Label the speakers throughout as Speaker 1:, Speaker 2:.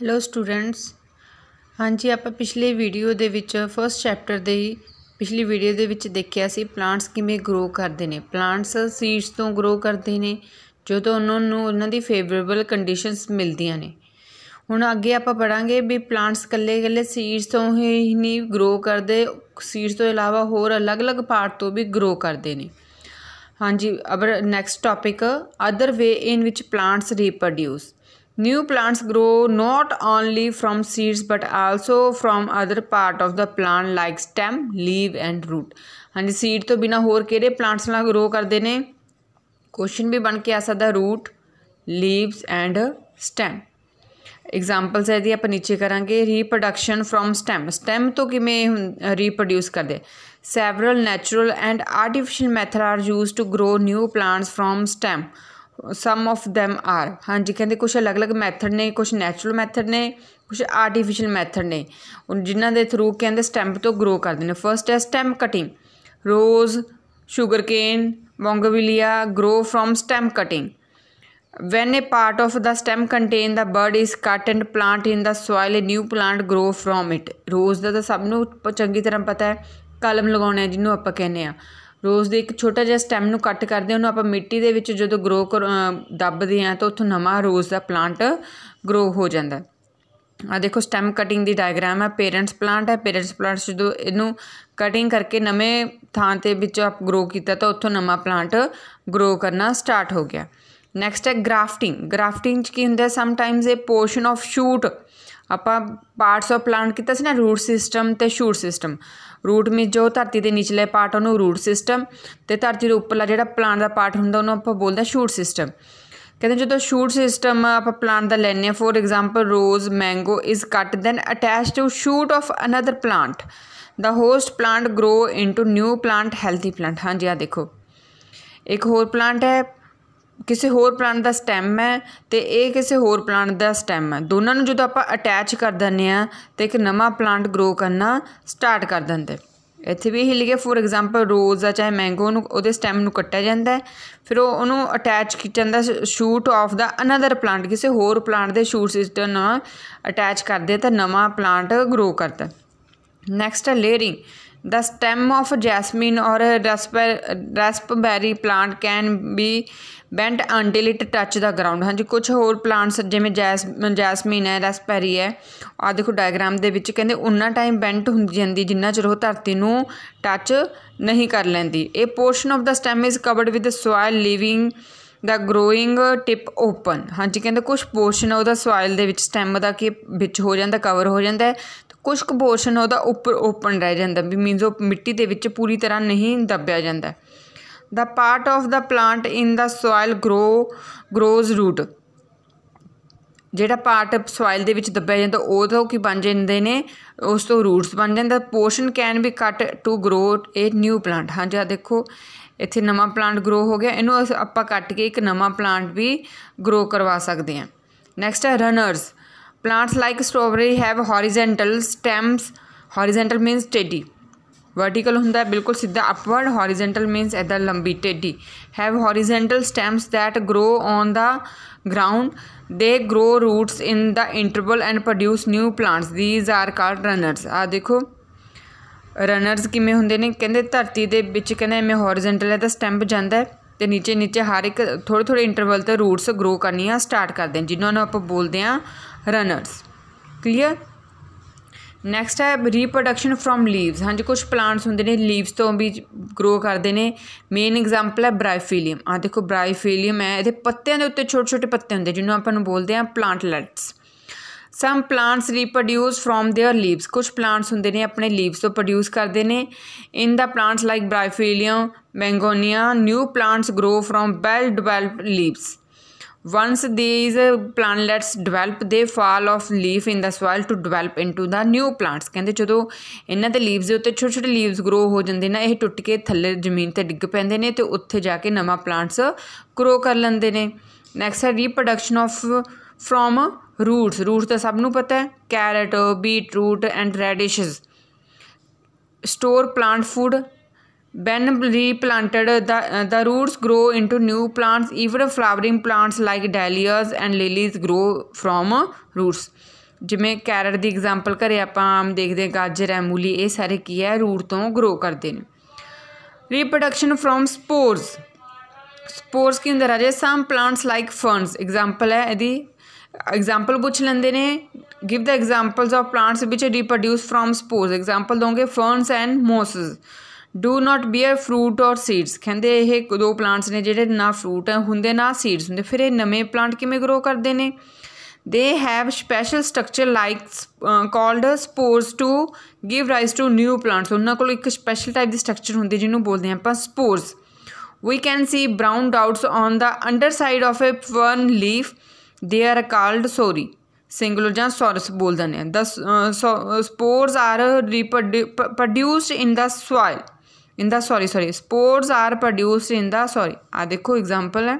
Speaker 1: Hello students ਹਾਂਜੀ ਆਪਾਂ ਪਿਛਲੇ ਵੀਡੀਓ ਦੇ ਵਿੱਚ ਫਰਸਟ ਚੈਪਟਰ ਦੇ ਪਿਛਲੀ ਵੀਡੀਓ ਦੇ ਵਿੱਚ ਦੇਖਿਆ ਸੀ ਪਲਾਂਟਸ ਕਿਵੇਂ ਗਰੋ ਕਰਦੇ ਨੇ ਪਲਾਂਟਸ ਸੀਡਸ ਤੋਂ ਗਰੋ ਕਰਦੇ ਨੇ ਜਦੋਂ ਉਹਨਾਂ ਨੂੰ ਉਹਨਾਂ ਦੀ ਫੇਵਰੇਬਲ ਕੰਡੀਸ਼ਨਸ ਮਿਲਦੀਆਂ ਨੇ ਹੁਣ ਅੱਗੇ ਆਪਾਂ ਪੜਾਂਗੇ ਵੀ ਪਲਾਂਟਸ ਕੱਲੇ-ਕੱਲੇ ਸੀਡਸ ਤੋਂ ਹੀ ਨਹੀਂ ਗਰੋ ਕਰਦੇ ਸੀਡਸ ਤੋਂ ਇਲਾਵਾ ਹੋਰ ਅਲੱਗ-ਅਲੱਗ ਪਾਰਟ ਤੋਂ ਵੀ ਗਰੋ ਕਰਦੇ ਨੇ ਹਾਂਜੀ ਅਬਰ next topic other way in which plants reproduce New plants grow not only from seeds but also from other part of the plant like stem, leaf and root. ਹਾਂਜੀ ਸੀਡ ਤੋਂ ਬਿਨਾ ਹੋਰ ਕਿਹੜੇ ਪਲਾਂਟਸ ਨਾਲ ਗਰੋ ਕਰਦੇ ਨੇ question ਵੀ ਬਣ ਕੇ ਆ ਸਕਦਾ root leaves and stem examples ਇਹਦੀ ਆਪਾਂ ਨੀਚੇ ਕਰਾਂਗੇ ਰੀਪਰੋਡਕਸ਼ਨ ਫਰਮ ਸਟੈਮ ਸਟੈਮ ਤੋਂ ਕਿਵੇਂ ਰੀਪਰੋਡਿਊਸ ਕਰਦੇ several natural and artificial method are used to grow new plants from stem some of them are ਹਾਂਜੀ ਕਹਿੰਦੇ ਕੁਝ ਅਲੱਗ-ਅਲੱਗ ਮੈਥਡ ਨੇ ਕੁਝ ਨੈਚੁਰਲ ਮੈਥਡ ਨੇ ਕੁਝ ਆਰਟੀਫੀਸ਼ੀਅਲ ਮੈਥਡ ਨੇ ਉਹ ਜਿਨ੍ਹਾਂ ਦੇ ਥਰੂ ਕਹਿੰਦੇ ਸਟੈਂਪ ਤੋਂ ਗਰੋ ਕਰਦੇ ਨੇ ਫਰਸਟ ਹੈ stamp cutting rose sugar cane bougainvillea grow from stamp cutting when a part of the stamp contain the bird is cut and plant in the soil a new plant grow from it rose ਦਾ ਤਾਂ ਸਭ ਨੂੰ ਚੰਗੀ ਤਰ੍ਹਾਂ ਪਤਾ ਹੈ ਕਲਮ ਲਗਾਉਣਾ ਜਿਹਨੂੰ ਆਪਾਂ ਕਹਿੰਦੇ ਆ ਰੋਜ਼ ਦੇ ਇੱਕ ਛੋਟਾ ਜਿਹਾ ਸਟੈਮ ਨੂੰ ਕੱਟ ਕਰਦੇ ਉਹਨੂੰ ਆਪਾਂ ਮਿੱਟੀ ਦੇ ਵਿੱਚ ਜਦੋਂ ਗਰੋ ਕਰ ਦੱਬਦੇ ਆ ਤਾਂ ਉੱਥੋਂ ਨਵਾਂ ਰੋਜ਼ ਦਾ ਪਲਾਂਟ ਗਰੋ ਹੋ ਜਾਂਦਾ ਆ ਦੇਖੋ ਸਟੈਮ ਕਟਿੰਗ ਦੀ ਡਾਇਗਰਾਮ ਹੈ ਪੇਰੈਂਟਸ ਪਲਾਂਟ ਹੈ ਪੇਰੈਂਟਸ ਪਲਾਂਟ ਜਦੋਂ ਇਹਨੂੰ ਕਟਿੰਗ ਕਰਕੇ ਨਵੇਂ ਥਾਂ ਤੇ ਵਿੱਚ ਆਪ ਗਰੋ ਕੀਤਾ ਤਾਂ ਉੱਥੋਂ ਨਵਾਂ ਪਲਾਂਟ ਗਰੋ ਕਰਨਾ ਸਟਾਰਟ ਹੋ ਗਿਆ ਨੈਕਸਟ ਹੈ ਗ੍ਰਾਫਟਿੰਗ ਗ੍ਰਾਫਟਿੰਗ ਚ ਕੀ ਹੁੰਦਾ ਸਮ ਟਾਈਮਸ ਇਹ ਪੋਰਸ਼ਨ ਆਫ ਸ਼ੂਟ ਆਪਾਂ ਪਾਰਟਸ ਆਫ ਪਲਾਂਟ ਕੀਤਾ ਸੀ ਨਾ ਰੂਟ ਸਿਸਟਮ ਤੇ ਸ਼ੂਟ ਸਿਸਟਮ ਰੂਟ ਮੀ ਜੋ ਧਰਤੀ ਦੇ ਨਿਚਲੇ ਪਾਰਟ ਉਹਨੂੰ ਰੂਟ ਸਿਸਟਮ ਤੇ ਧਰਤੀ ਦੇ ਉੱਪਰਲਾ ਜਿਹੜਾ ਪਲਾਂਟ ਦਾ ਪਾਰਟ ਹੁੰਦਾ ਉਹਨੂੰ ਆਪਾਂ ਬੋਲਦੇ ਆ ਸ਼ੂਟ ਸਿਸਟਮ ਕਹਿੰਦੇ ਜਦੋਂ ਸ਼ੂਟ ਸਿਸਟਮ ਆਪਾਂ ਪਲਾਂਟ ਦਾ ਲੈਣੇ for example rose mango is cut then attached to shoot of another plant the host plant grow into new plant healthy plant ਹਾਂਜੀ ਆ ਦੇਖੋ ਇੱਕ ਹੋਰ ਪਲਾਂਟ ਹੈ ਕਿਸੇ ਹੋਰ ਪਲਾਂਟ ਦਾ ਸਟੈਮ ਹੈ ਤੇ ਇਹ ਕਿਸੇ ਹੋਰ ਪਲਾਂਟ ਦਾ ਸਟੈਮ ਹੈ ਦੋਨਾਂ ਨੂੰ ਜਦੋਂ ਆਪਾਂ ਅਟੈਚ ਕਰ ਦਿੰਨੇ ਆ ਤੇ ਇੱਕ ਨਵਾਂ ਪਲਾਂਟ ਗਰੋ ਕਰਨਾ ਸਟਾਰਟ ਕਰ ਦਿੰਦੇ ਇੱਥੇ ਵੀ ਹਿੱਲ ਗਿਆ ਫੋਰ ਐਗਜ਼ਾਮਪਲ ਰੋਜ਼ ਆ ਚਾਹੇ ਮੈਂਗੋ ਨੂੰ ਉਹਦੇ ਸਟੈਮ ਨੂੰ ਕੱਟਿਆ ਜਾਂਦਾ ਫਿਰ ਉਹ ਉਹਨੂੰ ਅਟੈਚ ਕੀਤਾ ਜਾਂਦਾ shoot of the another plant ਕਿਸੇ ਹੋਰ ਪਲਾਂਟ ਦੇ ਸ਼ੂਟ ਸਿਸਟਮ ਨਾਲ ਅਟੈਚ ਕਰਦੇ ਤਾਂ ਨਵਾਂ ਪਲਾਂਟ ਗਰੋ ਕਰਦਾ ਨੈਕਸਟ ਹੈ layering the stem of jasmine or a raspberry plant can be bent until it touch the ground ਹਾਂਜੀ ਕੁਝ ਹੋਰ ਪਲਾਂਟਸ ਜਿਵੇਂ ਜੈਸ ਜੈਸਮੀਨ ਹੈ ਰੈਸਪੈਰੀ ਹੈ ਆ ਦੇਖੋ ਡਾਇਗਰਾਮ ਦੇ ਵਿੱਚ ਕਹਿੰਦੇ ਉਹਨਾਂ ਟਾਈਮ ਬੈਂਟ ਹੁੰਦੀ ਜਾਂਦੀ ਜਿੰਨਾ ਚਿਰ ਉਹ ਧਰਤੀ ਨੂੰ ਟੱਚ ਨਹੀਂ ਕਰ ਲੈਂਦੀ ਇਹ portion of the stem is covered with soil living the growing tip open ਹਾਂਜੀ ਕਹਿੰਦੇ ਕੁਝ ਪੋਰਸ਼ਨ ਉਹਦਾ ਸੋਇਲ ਦੇ ਵਿੱਚ ਸਟੈਮ ਦਾ ਕਿ ਵਿੱਚ ਹੋ ਜਾਂਦਾ ਕਵਰ ਹੋ ਜਾਂਦਾ ਕੁਝ ਕੁ ਪੋਰਸ਼ਨ ਉਹਦਾ ਉੱਪਰ ਓਪਨ ਰਹਿ ਜਾਂਦਾ ਵੀ ਮੀਨਸ ਉਹ ਮਿੱਟੀ ਦੇ ਵਿੱਚ ਪੂਰੀ ਤਰ੍ਹਾਂ ਨਹੀਂ ਦੱਬਿਆ ਜਾਂਦਾ the part of the plant in the soil grow grows root ਜਿਹੜਾ ਪਾਰਟ ਸੋਇਲ ਦੇ ਵਿੱਚ ਦੱਬਿਆ ਜਾਂਦਾ ਉਹ ਤੋਂ ਕੀ ਬਣ ਜਾਂਦੇ ਨੇ ਉਸ ਤੋਂ ਰੂਟਸ ਬਣ ਜਾਂਦਾ portion can we cut to grow a new plant ਹਾਂ ਜੀ ਆ ਦੇਖੋ ਇੱਥੇ ਨਵਾਂ ਪਲਾਂਟ ਗਰੋ ਹੋ ਗਿਆ ਇਹਨੂੰ ਆਪਾਂ ਕੱਟ ਕੇ ਇੱਕ ਨਵਾਂ ਪਲਾਂਟ ਵੀ ਗਰੋ ਕਰਵਾ ਸਕਦੇ ਹਾਂ ਨੈਕਸਟ ਹੈ runners plants like strawberry have horizontal stems horizontal means steady vertical ਹੁੰਦਾ ਹੈ ਬਿਲਕੁਲ ਸਿੱਧਾ ਅਪਵਰਡ ਹੋਰੀਜ਼ੋਨਟਲ ਮੀਨਸ ਇਹਦਾ ਲੰਬੀ ਟੇਢੀ have horizontal stems that grow on the ground they grow roots in the interval and produce new plants these are called runners ਆ ਦੇਖੋ runners ਕਿਵੇਂ ਹੁੰਦੇ ਨੇ ਕਹਿੰਦੇ ਧਰਤੀ ਦੇ ਵਿੱਚ ਕਹਿੰਦੇ ਐਵੇਂ ਹੋਰੀਜ਼ੋਨਟਲ ਹੈ ਤਾਂ ਸਟੈਂਪ ਜਾਂਦਾ ਹੈ ਤੇ ਨੀਚੇ ਨੀਚੇ ਹਰ ਇੱਕ ਥੋੜੇ ਥੋੜੇ ਇੰਟਰਵਲ ਤੇ ਰੂਟਸ ਗਰੋ ਕਰਨੀਆਂ ਸਟਾਰਟ ਕਰਦੇ ਜਿਨ੍ਹਾਂ ਨੂੰ ਆਪਾਂ ਬੋਲਦੇ ਆ ਰਨਰਸ ਕਲੀਅਰ ਨੈਕਸਟ ਹੈ ਰੀਪਰੋਡਕਸ਼ਨ ਫਰਮ ਲੀਵਸ ਹਾਂਜੀ ਕੁਝ ਪਲਾਂਟਸ ਹੁੰਦੇ ਨੇ ਲੀਵਸ ਤੋਂ ਵੀ ਗਰੋ ਕਰਦੇ ਨੇ ਮੇਨ ਐਗਜ਼ਾਮਪਲ ਹੈ ਬ੍ਰਾਈਫੀਲੀਅਮ ਆ ਦੇਖੋ ਬ੍ਰਾਈਫੀਲੀਅਮ ਹੈ ਇਹਦੇ ਪੱਤਿਆਂ ਦੇ ਉੱਤੇ ਛੋਟੇ ਛੋਟੇ ਪੱਤੇ ਹੁੰਦੇ ਜਿਹਨੂੰ ਆਪਾਂ ਨੂੰ ਬੋਲਦੇ ਆ plant let's some plants reproduce from their leaves ਕੁਝ ਪਲਾਂਟਸ ਹੁੰਦੇ ਨੇ ਆਪਣੇ ਲੀਵਸ ਤੋਂ ਪ੍ਰੋਡਿਊਸ ਕਰਦੇ ਨੇ in the plants like bryophyllum ਮੈਂਗੋਨੀਆ new plants grow from well developed leaves once these plantlets develop they fall off leaf in the soil to develop into the new plants ਕਹਿੰਦੇ ਜਦੋਂ ਇਹਨਾਂ ਦੇ leaves ਦੇ ਉੱਤੇ ਛੋਟੇ ਛੋਟੇ ਲੀਵਸ ਗਰੋ ਹੋ ਜਾਂਦੇ ਨੇ ਇਹ ਟੁੱਟ ਕੇ ਥੱਲੇ ਜ਼ਮੀਨ ਤੇ ਡਿੱਗ ਪੈਂਦੇ ਨੇ ਤੇ ਉੱਥੇ ਜਾ ਕੇ ਨਵਾਂ ਪਲਾਂਟਸ ਗਰੋ ਕਰ ਲੈਂਦੇ ਨੇ ਨੈਕਸਟ ਹੈ reproduction of from roots roots ਤਾਂ ਸਭ ਨੂੰ ਪਤਾ ਹੈ carrot beet root and radishes store plant food When replanted, the, uh, the roots grow into new plants. Even flowering plants like dahlias and lilies grow from uh, roots. ਜਿਵੇਂ carrot ਦੀ example ਕਰੇ ਆਪਾਂ ਆਮ ਦੇਖਦੇ ਗਾਜਰ ਐ ਮੂਲੀ ਇਹ ਸਾਰੇ ਕੀ ਹੈ ਰੂਟ ਤੋਂ ਗਰੋ ਕਰਦੇ ਨੇ ਰੀਪਰੋਡਕਸ਼ਨ ਫਰੋਮ ਸਪੋਰਸ ਸਪੋਰਸ ਕੀ ਹੁੰਦਾ ਰਾਜੇ some plants like ferns example ਹੈ ਇਹਦੀ ਐਗਜ਼ਾਮਪਲ ਪੁੱਛ ਲੈਂਦੇ ਨੇ give the examples of plants which reproduce from spores example ਦੋਗੇ ferns and mosses do not bear fruit or seeds ਕਹਿੰਦੇ ਇਹ ਦੋ ਪਲਾਂਟਸ ਨੇ ਜਿਹੜੇ ਨਾ ਫਰੂਟ ਹੁੰਦੇ ਨਾ ਸੀਡਸ ਹੁੰਦੇ ਫਿਰ ਇਹ ਨਵੇਂ ਪਲਾਂਟ ਕਿਵੇਂ ਗਰੋ ਕਰਦੇ ਨੇ they have special structure like called spores to give rise to new plants ਉਹਨਾਂ ਕੋਲ ਇੱਕ ਸਪੈਸ਼ਲ ਟਾਈਪ ਦੀ ਸਟਰਕਚਰ ਹੁੰਦੀ ਜਿਹਨੂੰ ਬੋਲਦੇ ਆਪਾਂ spores we can see see dots on the underside of a fern leaf they are called sori singular ਜਾਂ sorus ਬੋਲਦੇ ਨੇ these spores are reproduced in the soil in the sorry sorry spores are produced in the sorry ਆ ਦੇਖੋ example ਹੈ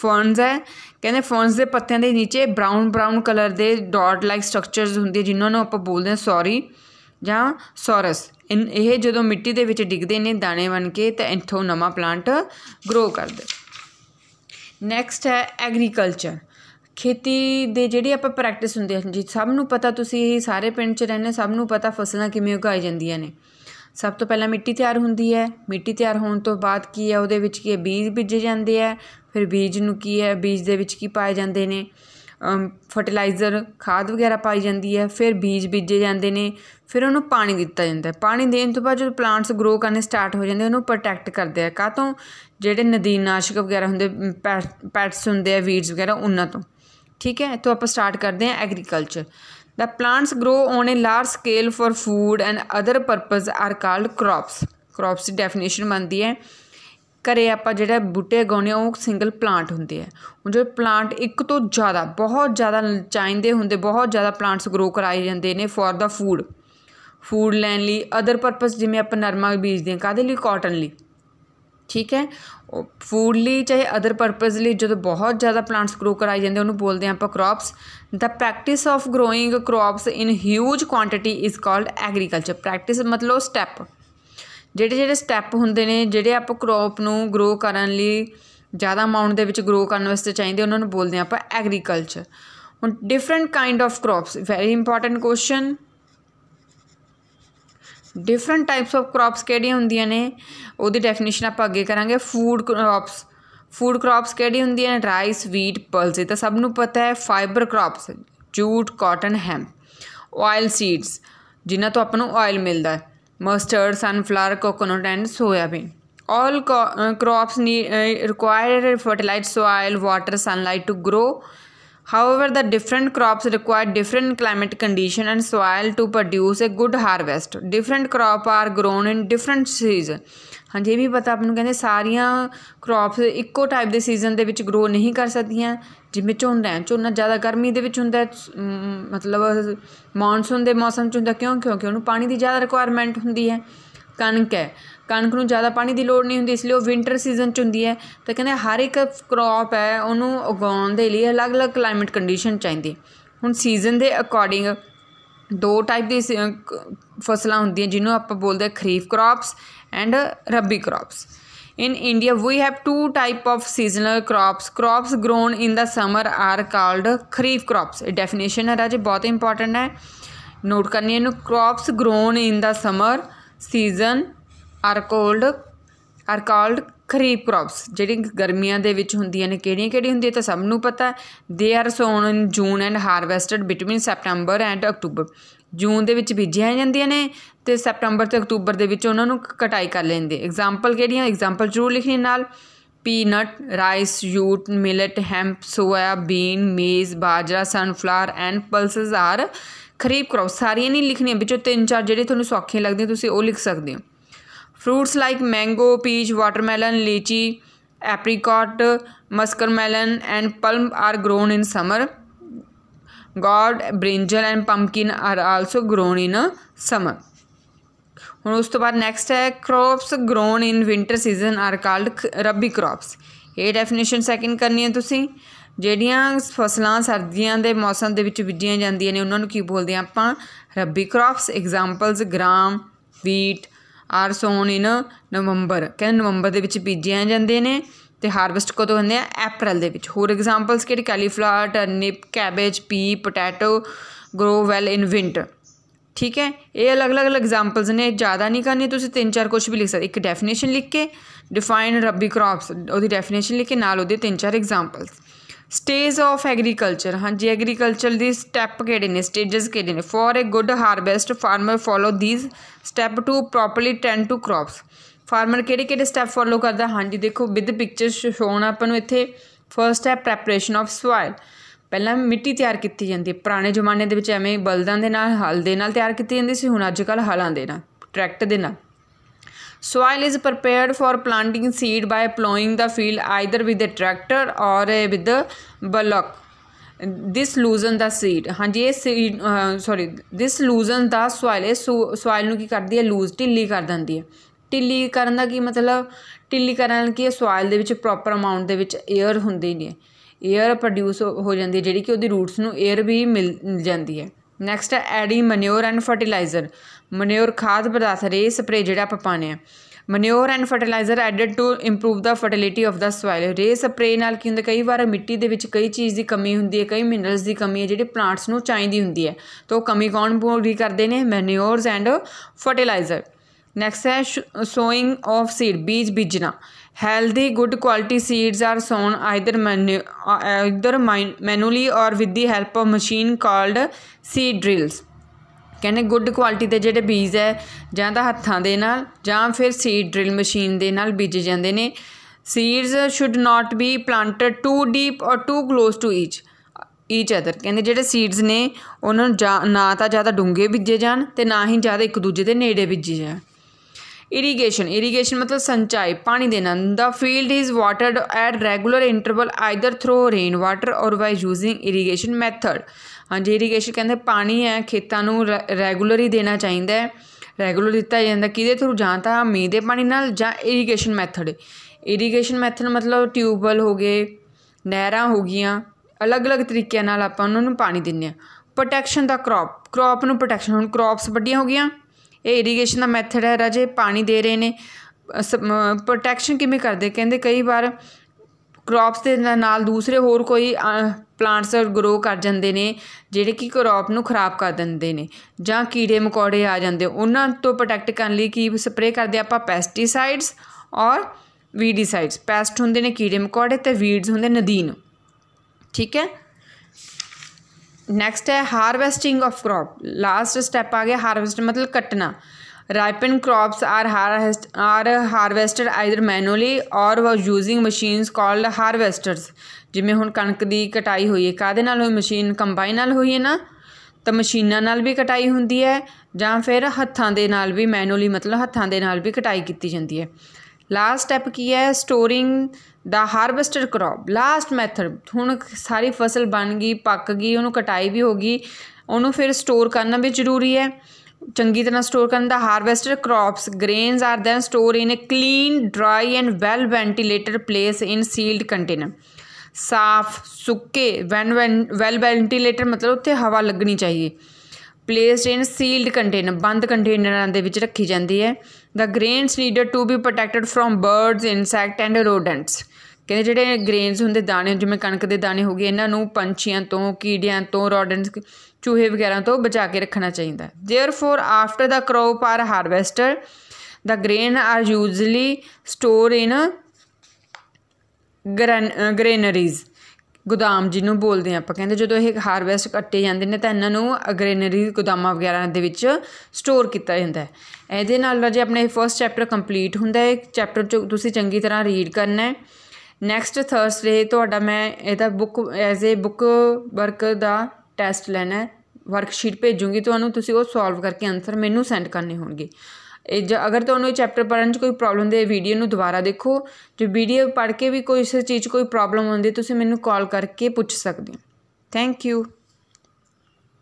Speaker 1: furnace ਹੈ ਕਹਿੰਦੇ furnace ਦੇ ਪੱਤਿਆਂ ਦੇ ਨੀਚੇ ਬ੍ਰਾਊਨ ਬ੍ਰਾਊਨ ਕਲਰ ਦੇ ਡਾਟ ਲਾਈਕ ਸਟਰਕਚਰਸ ਹੁੰਦੇ ਜਿਨ੍ਹਾਂ ਨੂੰ ਆਪਾਂ ਬੋਲਦੇ ਹਾਂ ਸੌਰੀ ਜਾਂ ਸੌਰਸ ਇਹ ਜਦੋਂ ਮਿੱਟੀ ਦੇ ਵਿੱਚ ਡਿੱਗਦੇ ਨੇ ਦਾਣੇ ਬਣ ਕੇ ਤਾਂ ਇੱਥੋਂ ਨਵਾਂ ਪਲਾਂਟ ਗਰੋ ਕਰਦਾ ਨੈਕਸਟ ਹੈ ਐਗਰੀਕਲਚਰ ਖੇਤੀ ਦੇ ਜਿਹੜੇ ਆਪਾਂ ਪ੍ਰੈਕਟਿਸ ਹੁੰਦੇ ਹਨ ਜੀ ਸਭ ਨੂੰ ਪਤਾ ਤੁਸੀਂ ਇਹ ਸਾਰੇ ਪਿੰਡ 'ਚ ਰਹਿੰਦੇ ਸਭ ਨੂੰ ਪਤਾ ਫਸਲਾਂ ਕਿਵੇਂ ਉਗਾਈ ਜਾਂਦੀਆਂ ਨੇ ਸਭ ਤੋਂ ਪਹਿਲਾਂ ਮਿੱਟੀ ਤਿਆਰ ਹੁੰਦੀ ਹੈ ਮਿੱਟੀ ਤਿਆਰ ਹੋਣ ਤੋਂ ਬਾਅਦ ਕੀ ਹੈ ਉਹਦੇ ਵਿੱਚ ਕੀ ਹੈ ਬੀਜ ਬੀਜੇ ਜਾਂਦੇ ਆ ਫਿਰ ਬੀਜ ਨੂੰ ਕੀ ਹੈ ਬੀਜ ਦੇ ਵਿੱਚ ਕੀ ਪਾਏ ਜਾਂਦੇ ਨੇ ਫਰਟੀਲਾਈਜ਼ਰ ਖਾਦ ਵਗੈਰਾ ਪਾਈ ਜਾਂਦੀ ਹੈ ਫਿਰ ਬੀਜ ਬੀਜੇ ਜਾਂਦੇ ਨੇ ਫਿਰ ਉਹਨੂੰ ਪਾਣੀ ਦਿੱਤਾ ਜਾਂਦਾ ਹੈ ਪਾਣੀ ਦੇਣ ਤੋਂ ਬਾਅਦ ਜਦੋਂ ਪਲਾਂਟਸ ਗਰੋ ਕਰਨੇ ਸਟਾਰਟ ਹੋ ਜਾਂਦੇ ਉਹਨੂੰ ਪ੍ਰੋਟੈਕਟ ਕਰਦੇ ਆ ਕਾਹ ਤੋਂ ਜਿਹੜੇ ਨਾਸ਼ਕ ਵਗੈਰਾ ਹੁੰਦੇ ਪੈਟਸ ਹੁੰਦੇ ਆ ਵੀਡਸ ਵਗੈਰਾ ਉਹਨਾਂ ਤੋਂ ਠੀਕ ਹੈ ਤੋਂ ਆਪਾਂ ਸਟਾਰਟ ਕਰਦੇ ਆ agriculture The plants grow on a large scale for food and other purpose are called crops. crops ਦੀ definition ਬਣਦੀ ਹੈ ਘਰੇ ਆਪਾਂ ਜਿਹੜਾ ਬੂਟੇ ਉਗਾਉਂਦੇ ਉਹ ਸਿੰਗਲ ਪਲਾਂਟ ਹੁੰਦੇ ਆ ਹੁਣ ਜੇ ਪਲਾਂਟ ਇੱਕ ਤੋਂ ਜ਼ਿਆਦਾ ਬਹੁਤ ਜ਼ਿਆਦਾ ਚਾਹੀਦੇ ਹੁੰਦੇ ਬਹੁਤ ਜ਼ਿਆਦਾ ਪਲਾਂਟਸ ਗਰੋ ਕਰਾਏ ਜਾਂਦੇ ਨੇ ਫॉर ਦਾ ਫੂਡ ਫੂਡ ਲੈਣ ਲਈ ਅਦਰ ਪਰਪਸ ਜਿਵੇਂ ਆਪਾਂ ਨਰਮਾ ਬੀਜਦੇ ਆ ਕਾਦੇ ਲਈ ਕਾਟਨ ਲਈ ਠੀਕ ਹੈ ਫੂਡ ਲਈ ਚਾਹੇ ਅਦਰ ਪਰਪਸ ਲਈ ਜਦੋਂ ਬਹੁਤ ਜ਼ਿਆਦਾ ਪਲਾਂਟਸ ਗਰੋ ਕਰਾਏ ਜਾਂਦੇ ਉਹਨੂੰ ਬੋਲਦੇ ਆਪਾਂ crops the practice of growing crops in huge quantity is called agriculture practice ਮਤਲਬ ਸਟੈਪ ਜਿਹੜੇ ਜਿਹੜੇ ਸਟੈਪ ਹੁੰਦੇ ਨੇ ਜਿਹੜੇ ਆਪਾਂ ਕ੍ਰੌਪ ਨੂੰ ਗਰੋ ਕਰਨ ਲਈ ਜ਼ਿਆਦਾ ਅਮਾਉਂਟ ਦੇ ਵਿੱਚ ਗਰੋ ਕਰਨ ਵਾਸਤੇ ਚਾਹੀਦੇ ਉਹਨਾਂ ਨੂੰ ਬੋਲਦੇ ਆਪਾਂ ਐਗਰੀਕਲਚਰ ਹੁਣ different kind of crops very important question different types of crops ਕਿਹੜੀਆਂ ਹੁੰਦੀਆਂ ਨੇ ਉਹਦੀ ਡੈਫੀਨੇਸ਼ਨ ਆਪਾਂ ਅੱਗੇ ਕਰਾਂਗੇ ਫੂਡ ਕ੍ਰੌਪਸ ਫੂਡ ਕ੍ਰੌਪਸ ਕਿਹੜੀ ਹੁੰਦੀਆਂ ਨੇ ਰਾਈਸ ਵੀਟ ਪਲਸ ਇਹ ਤਾਂ ਸਭ ਨੂੰ ਪਤਾ ਹੈ fibre crops jute cotton hemp oil seeds ਜਿਨ੍ਹਾਂ ਤੋਂ ਆਪਾਂ ਨੂੰ ਆਇਲ ਮਿਲਦਾ ਹੈ mustard sunflower coconut and soyabean all crops ਨੀ uh, require soil water sunlight to grow However, the different crops require different climate condition and soil to produce a good harvest. Different crop are grown in different season. ਹਾਂਜੀ ਵੀ ਪਤਾ ਆਪ ਨੂੰ ਕਹਿੰਦੇ ਸਾਰੀਆਂ crops ਇੱਕੋ type ਦੇ season ਦੇ ਵਿੱਚ ਗਰੋ ਨਹੀਂ ਕਰ ਸਕਦੀਆਂ ਜਿਵੇਂ ਝੋਨਾ ਹੈ ਝੋਨਾ ਜ਼ਿਆਦਾ ਗਰਮੀ ਦੇ ਵਿੱਚ ਹੁੰਦਾ ਮਤਲਬ ਮੌਨਸੂਨ ਦੇ ਮੌਸਮ 'ਚ ਹੁੰਦਾ ਕਿਉਂ ਕਿਉਂਕਿ ਉਹਨੂੰ ਪਾਣੀ ਦੀ ਜ਼ਿਆਦਾ ਰਿਕੁਆਇਰਮੈਂਟ ਹੁੰਦੀ ਹੈ ਕਣਕ ਹੈ ਕਣਕ ਨੂੰ ਜ਼ਿਆਦਾ ਪਾਣੀ ਦੀ ਲੋੜ ਨਹੀਂ ਹੁੰਦੀ ਇਸ ਲਈ ਉਹ ਵਿੰਟਰ ਸੀਜ਼ਨ 'ਚ ਹੁੰਦੀ ਹੈ ਤਾਂ ਕਹਿੰਦੇ ਹਰ ਇੱਕ ਕ੍ਰੌਪ ਹੈ ਉਹਨੂੰ ਉਗਾਉਣ ਦੇ ਲਈ ਅਲੱਗ-ਅਲੱਗ ਕਲਾਈਮੇਟ ਕੰਡੀਸ਼ਨ ਚਾਹੀਦੀ ਹੁਣ ਸੀਜ਼ਨ ਦੇ ਅਕੋਰਡਿੰਗ ਦੋ ਟਾਈਪ ਦੀ ਫਸਲਾਂ ਹੁੰਦੀਆਂ ਜਿਹਨੂੰ ਆਪਾਂ ਬੋਲਦੇ kharif crops and rabi crops in India we have two type of seasonal crops crops grown in the summer are called kharif crops ਇਹ ਡੈਫੀਨੇਸ਼ਨ ਹੈ ਰਾਜੇ ਬਹੁਤ ਇੰਪੋਰਟੈਂਟ ਹੈ ਨੋਟ ਕਰਨੀ ਇਹਨੂੰ crops grown in the summer season are cold are called kharif crops ਜਿਹੜੀ ਗਰਮੀਆਂ ਦੇ ਵਿੱਚ ਹੁੰਦੀਆਂ ਨੇ ਕਿਹੜੀਆਂ ਕਿਹੜੀਆਂ ਹੁੰਦੀਆਂ ਤਾਂ ਸਭ ਨੂੰ ਪਤਾ they are sown in June and harvested between September and October June ਦੇ ਵਿੱਚ ਬੀਜੀਆਂ ਜਾਂਦੀਆਂ ਨੇ ਤੇ ਸੈਪਟੈਂਬਰ ਤੇ ਅਕਤੂਬਰ ਦੇ ਵਿੱਚ ਉਹਨਾਂ ਨੂੰ ਕਟਾਈ ਕਰ ਲੈਂਦੇ ਐਗਜ਼ਾਮਪਲ ਕਿਹੜੀਆਂ ਐਗਜ਼ਾਮਪਲ ਜ਼ਰੂਰ ਲਿਖਣੀ ਨਾਲ peanut rice jute millet hemp soya bean maize bajra sunflower and pulses are kharif crops ਸਾਰੀਆਂ ਨਹੀਂ ਲਿਖਣੀਆਂ ਵਿੱਚੋਂ ਤਿੰਨ ਚਾਰ ਜਿਹੜੇ ਤੁਹਾਨੂੰ ਸੌਖੀਆਂ ਲੱਗਦੀਆਂ ਤੁਸੀਂ ਉਹ ਲਿਖ ਸਕਦੇ ਹੋ fruits like mango peach watermelon litchi apricot muskmelon and plum are grown in summer gourd brinjal and pumpkin are also grown in summer ਹੁਣ ਉਸ ਤੋਂ ਬਾਅਦ ਨੈਕਸਟ ਹੈ crops grown in winter season are called rabi crops ਇਹ definition second ਕਰਨੀ ਹੈ ਤੁਸੀਂ ਜਿਹੜੀਆਂ ਫਸਲਾਂ ਸਰਦੀਆਂ ਦੇ ਮੌਸਮ ਦੇ ਵਿੱਚ ਬੀਜੀਆਂ ਜਾਂਦੀਆਂ ਨੇ ਉਹਨਾਂ ਨੂੰ ਕੀ ਬੋਲਦੇ ਆਪਾਂ rabi crops examples gram wheat are sown in November ਕਹਿੰਦੇ ਨਵੰਬਰ ਦੇ ਵਿੱਚ ਬੀਜੇ ਜਾਂਦੇ ਨੇ ਤੇ ਹਾਰਵੈਸਟ ਕਦੋਂ ਹੁੰਦੇ ਆ ਅਪ੍ਰੈਲ ਦੇ ਵਿੱਚ ਹੋਰ ਐਗਜ਼ਾਮਪਲਸ ਕਿਹੜੇ cauliflower turnip cabbage pea potato grow well in winter ਠੀਕ ਹੈ ਇਹ ਅਲੱਗ-ਅਲੱਗ ਐਗਜ਼ਾਮਪਲਸ ਨੇ ਜ਼ਿਆਦਾ ਨਹੀਂ ਕਰਨੀ ਤੁਸੀਂ ਤਿੰਨ ਚਾਰ ਕੁਝ ਵੀ ਲਿਖ ਸਕਦੇ ਇੱਕ ਡੈਫੀਨੇਸ਼ਨ ਲਿਖ ਕੇ ਡਿਫਾਈਨ ਰੱਬੀ ਕ੍ਰੌਪਸ ਉਹਦੀ ਡੈਫੀਨੇਸ਼ਨ ਲਿਖ ਕੇ ਨਾਲ ਉਹਦੇ ਤਿੰਨ ਚਾਰ ਐਗਜ਼ਾਮਪਲਸ ਸਟੇਜ ਆਫ ਐਗਰੀਕਲਚਰ ਹਾਂਜੀ ਐਗਰੀਕਲਚਰ ਦੀ ਸਟੈਪ ਕਿਹੜੇ ਨੇ ਸਟੇजेस ਕਿਹੜੇ ਨੇ for a good harvest farmer follow these step 2 properly tend to crops farmer ਕਿਹੜੇ ਕਿਹੜੇ ਸਟੈਪ ਫੋਲੋ ਕਰਦਾ ਹਾਂਜੀ ਦੇਖੋ ਵਿਦ ਪਿਕਚਰ ਸ਼ੋਣ ਆਪਾਂ ਨੂੰ ਇੱਥੇ ਫਰਸਟ ਹੈ ਪ੍ਰੈਪਰੇਸ਼ਨ ਆਫ ਸੋਇਲ ਪਹਿਲਾਂ ਮਿੱਟੀ ਤਿਆਰ ਕੀਤੀ ਜਾਂਦੀ ਹੈ ਪੁਰਾਣੇ ਜ਼ਮਾਨੇ ਦੇ ਵਿੱਚ ਐਵੇਂ ਬਲਦਾਂ ਦੇ ਨਾਲ ਹਲ ਦੇ ਨਾਲ ਤਿਆਰ ਕੀਤੀ ਜਾਂਦੀ ਸੀ ਹੁਣ ਅੱਜ ਕੱਲ ਹਲਾਂ ਦੇ ਨਾਲ ਟਰੈਕਟਰ ਦੇ ਨਾਲ soil is prepared for planting seed by ploughing the field either with a tractor or with a bullock this loosen the seed ਹਾਂਜੀ ਇਹ seed sorry this loosen the soil ਇਹ ਸੋਇਲ ਨੂੰ ਕੀ ਕਰਦੀ ਹੈ ਲੂਜ਼ ਢਿੱਲੀ ਕਰ ਦਿੰਦੀ ਹੈ ਢਿੱਲੀ ਕਰਨ ਦਾ ਕੀ ਮਤਲਬ ਢਿੱਲੀ ਕਰਨ ਕੀ ਸੋਇਲ ਦੇ ਵਿੱਚ ਪ੍ਰੋਪਰ ਅਮਾਉਂਟ ਦੇ ਵਿੱਚ 에ਅਰ ਹੁੰਦੀ ਨਹੀਂ 에ਅਰ ਪ੍ਰੋਡਿਊਸ ਹੋ ਜਾਂਦੀ ਹੈ ਜਿਹੜੀ ਕਿ ਉਹਦੀ ਰੂਟਸ ਨੂੰ 에ਅਰ ਵੀ ਮਿਲ ਜਾਂਦੀ ਹੈ ਨੈਕਸਟ ਹੈ ਐਡੀ ਮਨਿਓਰ ਐਂਡ ਫਰਟੀਲਾਈਜ਼ਰ ਮਨਿਓਰ ਖਾਦ ਪਦਾਰਥ ਰੇ ਸਪਰੇ ਜਿਹੜਾ ਆਪਾਂ ਪਾਣੇ ਆ manure and fertiliser added to improve the fertility of the soil ਰੇ ਸਪਰੇ ਨਾਲ ਕੀ ਹੁੰਦਾ ਕਈ ਵਾਰ ਮਿੱਟੀ ਦੇ ਵਿੱਚ ਕਈ ਚੀਜ਼ ਦੀ ਕਮੀ ਹੁੰਦੀ ਹੈ ਕਈ ਮਿਨਰਲਸ ਦੀ ਕਮੀ ਹੈ ਜਿਹੜੇ ਪਲਾਂਟਸ ਨੂੰ ਚਾਹੀਦੀ ਹੁੰਦੀ ਹੈ ਤਾਂ ਉਹ ਕਮੀ ਕੌਣ ਪੂਰੀ ਕਰਦੇ ਨੇ ਮੈਨਿਓਰਸ ਐਂਡ ਫਰਟੀਲਾਈਜ਼ਰ ਨੈਕਸਟ ਹੈ ਸੋਇੰਗ ਆਫ ਸੀਡ ਬੀਜ ਬੀਜਣਾ healthy good quality seeds are sown either manure manually or with the help of machine called seed drills ਕਹਿੰਦੇ ਗੁੱਡ ਕੁਆਲਿਟੀ ਦੇ ਜਿਹੜੇ ਬੀਜ ਹੈ ਜਾਂ ਤਾਂ ਹੱਥਾਂ ਦੇ ਨਾਲ ਜਾਂ ਫਿਰ ਸੀਡ ਡਰਿਲ ਮਸ਼ੀਨ ਦੇ ਨਾਲ ਬੀਜੇ ਜਾਂਦੇ ਨੇ seeds should not be planted too deep or too close to each each other ਕਹਿੰਦੇ ਜਿਹੜੇ ਸੀਡਸ ਨੇ ਉਹਨਾਂ ਨੂੰ ਨਾ ਤਾਂ ਜ਼ਿਆਦਾ ਡੂੰਘੇ ਬੀਜੇ ਜਾਣ ਤੇ ਨਾ ਹੀ ਜ਼ਿਆਦਾ ਇੱਕ ਦੂਜੇ ਦੇ ਨੇੜੇ ਬੀਜੇ ਜਾਣ ਇਰੀਗੇਸ਼ਨ ਇਰੀਗੇਸ਼ਨ ਮਤਲਬ ਸਿੰਚਾਈ ਪਾਣੀ ਦੇਣਾ ਦਾ field is watered at regular interval either through rain water or by using irrigation method ਹਾਂਜੀ ਇਰੀਗੇਸ਼ਨ ਕਹਿੰਦੇ ਪਾਣੀ ਹੈ ਖੇਤਾਂ ਨੂੰ ਰੈਗੂਲਰ ਹੀ ਦੇਣਾ ਚਾਹੀਦਾ ਹੈ ਰੈਗੂਲਰ ਦਿੱਤਾ ਜਾਂਦਾ ਕਿਹਦੇ ਥਰੂ ਜਾਂ ਤਾਂ ਮੀਂਹ ਦੇ ਪਾਣੀ ਨਾਲ ਜਾਂ ਇਰੀਗੇਸ਼ਨ ਮੈਥਡ ਇਰੀਗੇਸ਼ਨ ਮੈਥਡ ਮਤਲਬ ਟਿਊਬਵੈਲ ਹੋ ਗਏ ਨਹਿਰਾਂ ਹੋ ਗਈਆਂ ਅਲੱਗ-ਅਲੱਗ ਤਰੀਕਿਆਂ ਨਾਲ ਆਪਾਂ ਉਹਨਾਂ ਨੂੰ ਪਾਣੀ ਦਿੰਨੇ ਆ ਪ੍ਰੋਟੈਕਸ਼ਨ ਦਾ ਕ੍ਰੌਪ ਕ੍ਰੌਪ ਨੂੰ ਪ੍ਰੋਟੈਕਸ਼ਨ ਹੁਣ ਕ੍ਰੌਪਸ ਵੱਡੀਆਂ ਹੋ ਗਈਆਂ ਇਹ ਇਰੀਗੇਸ਼ਨ ਦਾ ਮੈਥਡ ਹੈ ਰਾਜੇ ਪਾਣੀ ਦੇ ਰਹੇ ਨੇ ਪ੍ਰੋਟੈਕਸ਼ਨ ਕਿਵੇਂ ਕਰਦੇ ਕਹਿੰਦੇ ਕਈ ਵਾਰ ਕ੍ਰੌਪਸ ਦੇ ਨਾਲ ਦੂਸਰੇ ਹੋਰ ਕੋਈ ਪਲਾਂਟਸ ਗਰੋ ਕਰ ਜਾਂਦੇ ਨੇ ਜਿਹੜੇ ਕਿ ਕਰੋਪ ਨੂੰ ਖਰਾਬ ਕਰ ਦਿੰਦੇ ਨੇ ਜਾਂ ਕੀੜੇ ਮਕੌੜੇ ਆ ਜਾਂਦੇ ਉਹਨਾਂ ਤੋਂ ਪ੍ਰੋਟੈਕਟ ਕਰਨ ਲਈ ਕੀ ਸਪਰੇਅ ਕਰਦੇ ਆਪਾਂ ਪੈਸਟੀਸਾਈਡਸ ਔਰ ਵੀਡੀਸਾਈਡਸ ਪੈਸਟ ਹੁੰਦੇ ਨੇ ਕੀੜੇ ਮਕੌੜੇ ਤੇ ਵੀਡਸ ਹੁੰਦੇ ਨਦੀਨ ਠੀਕ ਹੈ ਨੈਕਸਟ ਹੈ harvesting of crop last step ਆ ਗਿਆ ਹਾਰਵੈਸਟ ਮਤਲਬ ਕੱਟਣਾ ripen crops are harvest harvested either manually or or using machines called harvesters ਜਿਵੇਂ ਹੁਣ ਕਣਕ ਦੀ ਕਟਾਈ ਹੋਈ ਹੈ ਕਾਦੇ ਨਾਲ ਹੋਈ ਮਸ਼ੀਨ ਕੰਬਾਈਨ ਨਾਲ ਹੋਈ ਹੈ ਨਾ ਤਾਂ ਮਸ਼ੀਨਾਂ ਨਾਲ ਵੀ ਕਟਾਈ ਹੁੰਦੀ ਹੈ ਜਾਂ ਫਿਰ ਹੱਥਾਂ ਦੇ ਨਾਲ ਵੀ ਮੈਨੂਅਲੀ ਮਤਲਬ ਹੱਥਾਂ ਦੇ ਨਾਲ ਵੀ ਕਟਾਈ ਕੀਤੀ ਜਾਂਦੀ ਹੈ ਲਾਸਟ ਸਟੈਪ ਕੀ ਹੈ ਸਟੋਰਿੰਗ ਦਾ ਹਾਰਵੈਸਟਡ ਕ੍ਰੌਪ ਲਾਸਟ ਮੈਥਡ ਹੁਣ ਸਾਰੀ ਫਸਲ ਬਣ ਗਈ ਪੱਕ ਗਈ ਉਹਨੂੰ ਕਟਾਈ ਵੀ ਹੋ ਗਈ ਉਹਨੂੰ ਫਿਰ ਸਟੋਰ ਕਰਨਾ ਵੀ ਜ਼ਰੂਰੀ ਹੈ ਚੰਗੀ ਤਰ੍ਹਾਂ ਸਟੋਰ ਕਰਨ ਦਾ harvested crops grains are then store in a clean dry and well ventilated place in sealed container ਸਾਫ਼ ਸੁੱਕੇ ਵੈਨ ਵੈਲ ਵੈਂਟੀਲੇਟਰ ਮਤਲਬ ਉੱਥੇ ਹਵਾ ਲੱਗਣੀ ਚਾਹੀਏ ਪਲੇਸਡ ਇਨ ਸੀਲਡ ਕੰਟੇਨਰ ਬੰਦ ਕੰਟੇਨਰਾਂ ਦੇ ਵਿੱਚ ਰੱਖੀ ਜਾਂਦੀ ਹੈ the grains needed to be protected from birds insect and rodents ਕਹਿੰਦੇ ਜਿਹੜੇ ਗ੍ਰੇਨਸ ਹੁੰਦੇ ਦਾਣੇ ਜਿਵੇਂ ਕਣਕ ਦੇ ਦਾਣੇ ਹੋ ਗਏ ਇਹਨਾਂ ਨੂੰ ਪੰਛੀਆਂ ਤੋਂ ਕੀੜਿਆਂ ਤੋਂ ਰੋਡੈਂਟਸ ਚੂਹੇ ਵਗੈਰਾ ਤੋਂ ਬਚਾ ਕੇ ਰੱਖਣਾ ਚਾਹੀਦਾ therefore after the crop are harvester the grain are usually store in gran granaries ਗੋਦਾਮ ਜਿਹਨੂੰ ਬੋਲਦੇ ਆ ਆਪਾਂ ਕਹਿੰਦੇ ਜਦੋਂ ਇਹ ਹਾਰਵੈਸਟ ਕੱਟੇ ਜਾਂਦੇ ਨੇ ਤਾਂ ਇਹਨਾਂ ਨੂੰ ਗ੍ਰੇਨਰੀ ਗੋਦਾਮਾਂ ਵਗੈਰਾ ਦੇ ਵਿੱਚ ਸਟੋਰ ਕੀਤਾ ਜਾਂਦਾ ਹੈ ਇਹਦੇ ਨਾਲ ਜੇ ਆਪਣੇ ਫਰਸਟ ਚੈਪਟਰ ਕੰਪਲੀਟ ਹੁੰਦਾ ਹੈ ਚੈਪਟਰ ਚ ਤੁਸੀਂ ਚੰਗੀ ਤਰ੍ਹਾਂ ਰੀਡ ਕਰਨਾ ਹੈ ਨੈਕਸਟ ਥਰਸਡੇ ਤੁਹਾਡਾ ਮੈਂ ਇਹਦਾ book as a book work ਦਾ ਟੈਸਟ ਲੈਣਾ ਹੈ ਵਰਕਸ਼ੀਟ ਭੇਜੂਗੀ ਤੁਹਾਨੂੰ ਤੁਸੀਂ ਉਹ ਸੋਲਵ ਕਰਕੇ ਆਨਸਰ ਮੈਨੂੰ ਸੈਂਡ ਕਰਨੇ ਹੋਣਗੇ ਇਹ ਜੇ ਅਗਰ ਤੁਹਾਨੂੰ ਇਹ ਚੈਪਟਰ ਪੜ੍ਹਨ 'ਚ ਕੋਈ ਪ੍ਰੋਬਲਮ ਦੇ ਵੀਡੀਓ ਨੂੰ ਦੁਬਾਰਾ ਦੇਖੋ ਜੇ ਵੀਡੀਓ ਪੜ੍ਹ ਕੇ ਵੀ ਕੋਈ ਇਸ ਚੀਜ਼ ਕੋਈ ਪ੍ਰੋਬਲਮ ਆਉਂਦੀ ਤੁਸੀਂ ਮੈਨੂੰ ਕਾਲ ਕਰਕੇ ਪੁੱਛ ਸਕਦੇ ਹੋ ਥੈਂਕ ਯੂ